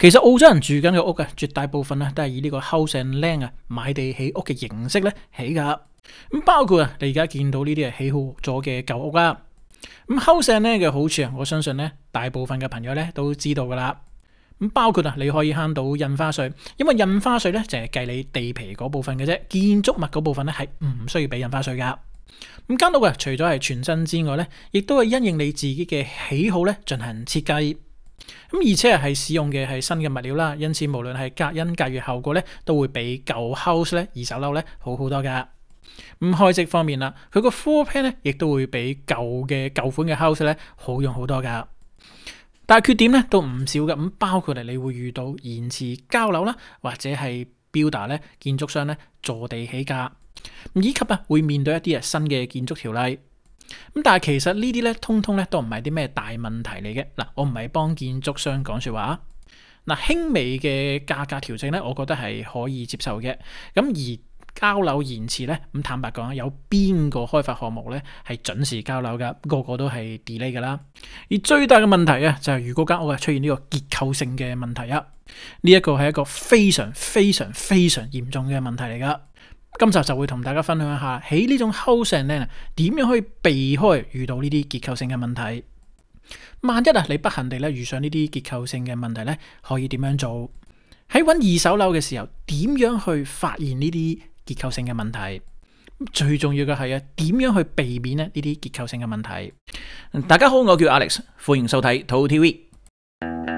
其实澳洲人住紧嘅屋嘅，绝大部分咧都系以呢个 house and land 啊，买地起屋嘅形式咧起噶。咁包括啊，你而家见到呢啲系起好咗嘅旧屋啦。咁 house and land 嘅好处啊，我相信咧大部分嘅朋友咧都知道噶啦。咁包括啊，你可以悭到印花税，因为印花税咧就系计你地皮嗰部分嘅啫，建筑物嗰部分咧系唔需要俾印花税噶。咁间屋啊，除咗系全新之外咧，亦都系因应你自己嘅喜好咧进行设计。咁而且系使用嘅系新嘅物料啦，因此无论系隔音隔热效果咧，都会比旧 house 咧、二手楼咧好好多噶。咁开支方面啦，佢个 four pan 咧，亦都会比旧嘅旧款嘅 house 咧好用好多噶。但系缺点咧都唔少嘅，咁包括嚟你会遇到延迟交楼啦，或者系 builder 咧、建筑商咧坐地起价，以及啊会面对一啲啊新嘅建筑条例。咁但系其实呢啲咧，通通咧都唔系啲咩大问题嚟嘅。嗱，我唔系帮建筑商讲说话。嗱，轻微嘅价格调整咧，我觉得系可以接受嘅。咁而交楼延迟咧，咁坦白讲，有边个开发项目咧系准时交楼噶？个个都系 delay 噶啦。而最大嘅问题啊，就系如果间屋系出现呢个结构性嘅问题啊，呢一个系一个非常非常非常严重嘅问题嚟噶。今集就会同大家分享一下喺呢种 housing 呢点样可以避开遇到呢啲结构性嘅问题。万一啊你不幸地咧遇上呢啲结构性嘅问题咧，可以点样做？喺揾二手楼嘅时候，点样去发现呢啲结构性嘅问题？最重要嘅系啊，点样去避免咧呢啲结构性嘅问题？大家好，我叫 Alex，欢迎收睇 t o TV。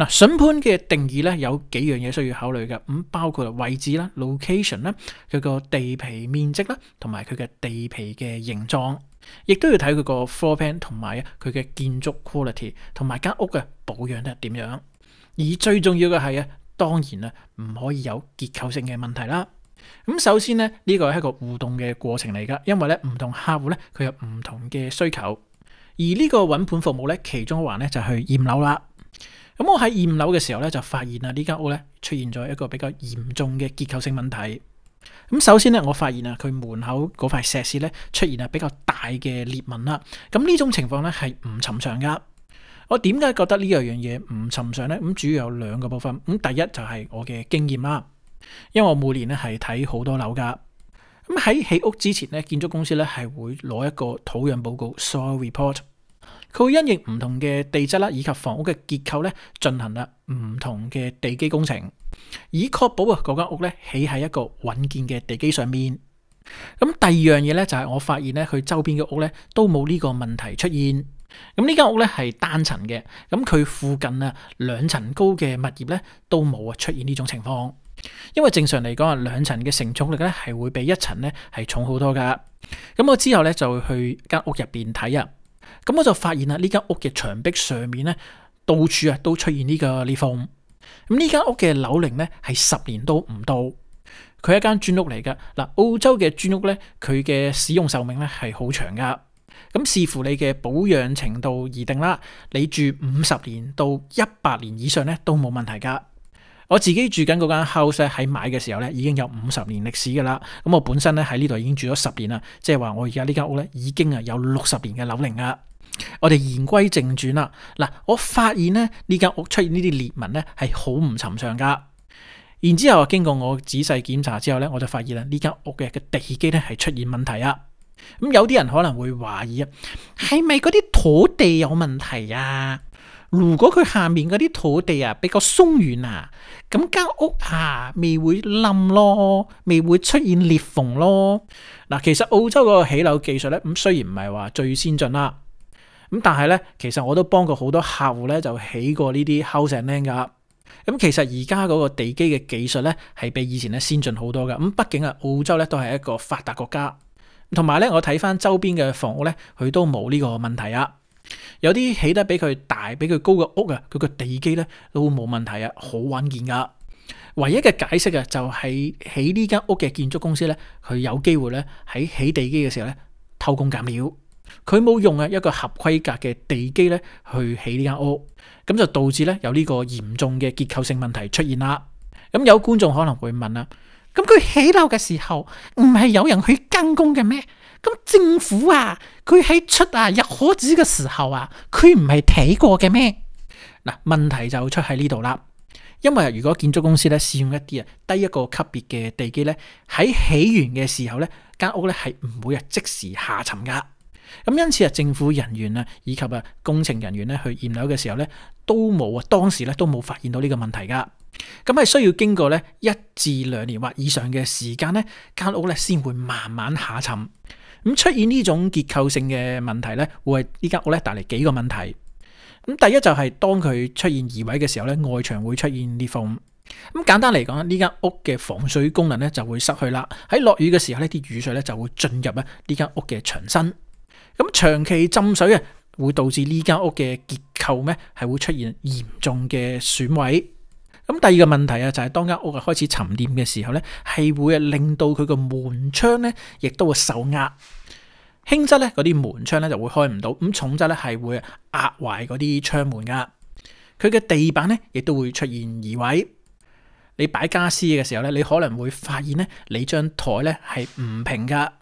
嗱，審判嘅定義咧有幾樣嘢需要考慮嘅，咁包括位置啦、location 啦，佢個地皮面積啦，同埋佢嘅地皮嘅形狀，亦都要睇佢個 floor plan 同埋佢嘅建築 quality，同埋間屋嘅保養得點樣。而最重要嘅係啊，當然啊唔可以有結構性嘅問題啦。咁首先咧，呢個係一個互動嘅過程嚟噶，因為咧唔同客户咧佢有唔同嘅需求，而呢個揾盤服務咧其中一環咧就係驗樓啦。咁我喺验楼樓嘅時候咧，就發現啊，呢間屋咧出現咗一個比較嚴重嘅結構性問題。咁首先咧，我發現啊，佢門口嗰塊石屎咧出現啊比較大嘅裂紋啦。咁呢種情況咧係唔尋常噶。我點解覺得呢樣嘢唔尋常咧？咁主要有兩個部分。咁第一就係我嘅經驗啦，因為我每年咧係睇好多樓噶。咁喺起屋之前咧，建築公司咧係會攞一個土壤報告 （soil report）。佢会因应唔同嘅地质啦，以及房屋嘅结构咧，进行啦唔同嘅地基工程，以确保啊嗰间屋咧起喺一个稳健嘅地基上面。咁第二样嘢咧就系我发现咧，佢周边嘅屋咧都冇呢个问题出现。咁呢间屋咧系单层嘅，咁佢附近啊两层高嘅物业咧都冇啊出现呢种情况。因为正常嚟讲啊，两层嘅承重力咧系会比一层咧系重好多噶。咁我之后咧就会去间屋入边睇啊。咁我就发现啦，呢间屋嘅墙壁上面咧，到处啊都出现呢个裂缝。咁呢间屋嘅楼龄咧系十年都唔到，佢一间砖屋嚟噶。嗱，澳洲嘅砖屋咧，佢嘅使用寿命咧系好长噶。咁视乎你嘅保养程度而定啦。你住五十年到一百年以上咧，都冇问题噶。我自己住紧嗰间 house 咧，喺买嘅时候咧已经有五十年历史噶啦。咁我本身咧喺呢度已经住咗十年啦，即系话我而家呢间屋咧已经啊有六十年嘅楼龄啦。我哋言归正传啦，嗱，我发现咧呢间屋出现呢啲裂纹咧系好唔寻常噶。然之后经过我仔细检查之后咧，我就发现啦呢间屋嘅嘅地基咧系出现问题啊。咁有啲人可能会怀疑啊，系咪嗰啲土地有问题啊？如果佢下面嗰啲土地啊比較鬆軟啊，咁間屋啊未會冧咯，未會出現裂縫咯。嗱，其實澳洲嗰個起樓技術咧，咁雖然唔係話最先進啦，咁但係咧，其實我都幫過好多客户咧就起過呢啲 house 噶。咁其實而家嗰個地基嘅技術咧係比以前咧先進好多噶。咁畢竟啊，澳洲咧都係一個發達國家，同埋咧我睇翻周邊嘅房屋咧，佢都冇呢個問題啊。有啲起得比佢大、比佢高嘅屋啊，佢个地基咧都冇问题啊，好稳健噶。唯一嘅解释啊，就系起呢间屋嘅建筑公司咧，佢有机会咧喺起地基嘅时候咧偷工减料，佢冇用啊一个合规格嘅地基咧去起呢间屋，咁就导致咧有呢个严重嘅结构性问题出现啦。咁有观众可能会问啦，咁佢起楼嘅时候唔系有人去跟工嘅咩？咁政府啊，佢喺出啊入可纸嘅时候啊，佢唔系睇过嘅咩？嗱，问题就出喺呢度啦。因为如果建筑公司咧使用一啲啊低一个级别嘅地基咧，喺起完嘅时候咧，间屋咧系唔会啊即时下沉噶。咁因此啊，政府人员啊以及啊工程人员咧去验楼嘅时候咧，都冇啊当时咧都冇发现到呢个问题噶。咁系需要经过咧一至两年或以上嘅时间咧，间屋咧先会慢慢下沉。咁出现呢种结构性嘅问题咧，会系呢间屋咧带嚟几个问题。咁第一就系当佢出现移位嘅时候咧，外墙会出现裂缝。咁简单嚟讲，呢间屋嘅防水功能咧就会失去啦。喺落雨嘅时候呢，啲雨水咧就会进入咧呢间屋嘅墙身。咁长期浸水啊，会导致呢间屋嘅结构咧系会出现严重嘅损毁。咁第二個問題啊，就係當間屋啊開始沉澱嘅時候呢，係會令到佢个門窗呢亦都會受壓。輕質呢，嗰啲門窗呢就會開唔到，咁重質呢係會壓壞嗰啲窗門噶。佢嘅地板呢亦都會出現移位。你擺家私嘅時候呢，你可能會發現呢，你張台呢係唔平噶。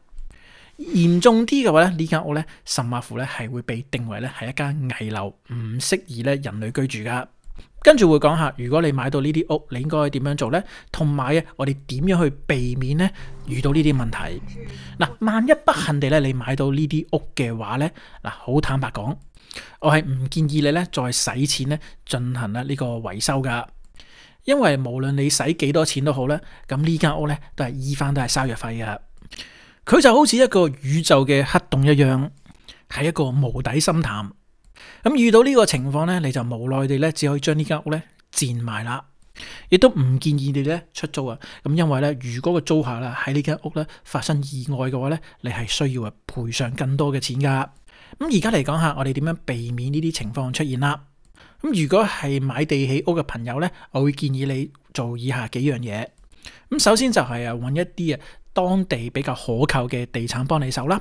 嚴重啲嘅話咧，呢間屋咧甚至乎咧係會被定為咧係一間危樓，唔適宜咧人類居住噶。跟住会讲下，如果你买到呢啲屋，你应该点样做呢？同埋啊，我哋点样去避免呢遇到呢啲问题？嗱，万一不幸地咧，你买到呢啲屋嘅话呢，嗱，好坦白讲，我系唔建议你呢再使钱呢进行啊呢个维修噶，因为无论你使几多钱都好呢，咁呢间屋呢都系医翻都系收药费噶，佢就好似一个宇宙嘅黑洞一样，系一个无底深潭。咁遇到呢个情况咧，你就无奈地咧，只可以将呢间屋咧贱埋啦，亦都唔建议你咧出租啊。咁因为咧，如果个租客啦喺呢间屋咧发生意外嘅话咧，你系需要啊赔偿更多嘅钱噶。咁而家嚟讲下，我哋点样避免呢啲情况出现啦？咁如果系买地起屋嘅朋友咧，我会建议你做以下几样嘢。咁首先就系啊，揾一啲啊当地比较可靠嘅地产帮你手啦。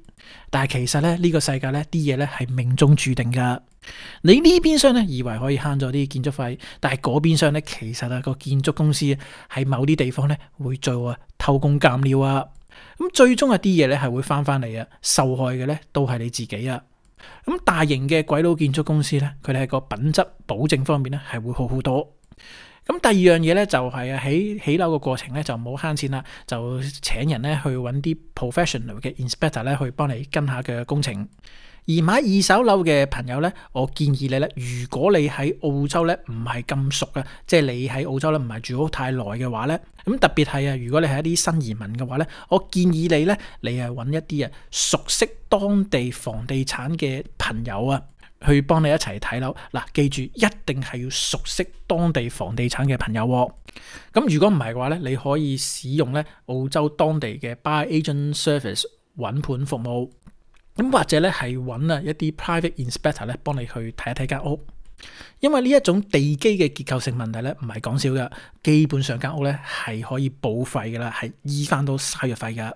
但系其实咧呢个世界咧啲嘢咧系命中注定噶。你呢边商咧以为可以悭咗啲建筑费，但系嗰边商咧其实啊个建筑公司喺某啲地方咧会做啊偷工减料啊。咁最终啊啲嘢咧系会翻翻嚟啊，受害嘅咧都系你自己啊。咁大型嘅鬼佬建筑公司咧，佢哋系个品质保证方面咧系会好好多。咁第二樣嘢咧，就係喺起樓嘅過程咧，就冇慳錢啦，就請人咧去揾啲 professional 嘅 inspector 咧去幫你跟下嘅工程。而買二手樓嘅朋友咧，我建議你咧，如果你喺澳洲咧唔係咁熟啊，即係你喺澳洲咧唔係住好太耐嘅話咧，咁特別係啊，如果你係一啲新移民嘅話咧，我建議你咧，你係揾一啲啊熟悉當地房地產嘅朋友啊。去幫你一齊睇樓，嗱，記住一定係要熟悉當地房地產嘅朋友。咁如果唔係嘅話咧，你可以使用咧澳洲當地嘅 Buy Agent Service 揾盤服務，咁或者咧係揾啊一啲 Private Inspector 咧幫你去睇一睇間屋，因為呢一種地基嘅結構性問題咧唔係講少嘅，基本上間屋咧係可以保费噶啦，係移翻到晒药费噶。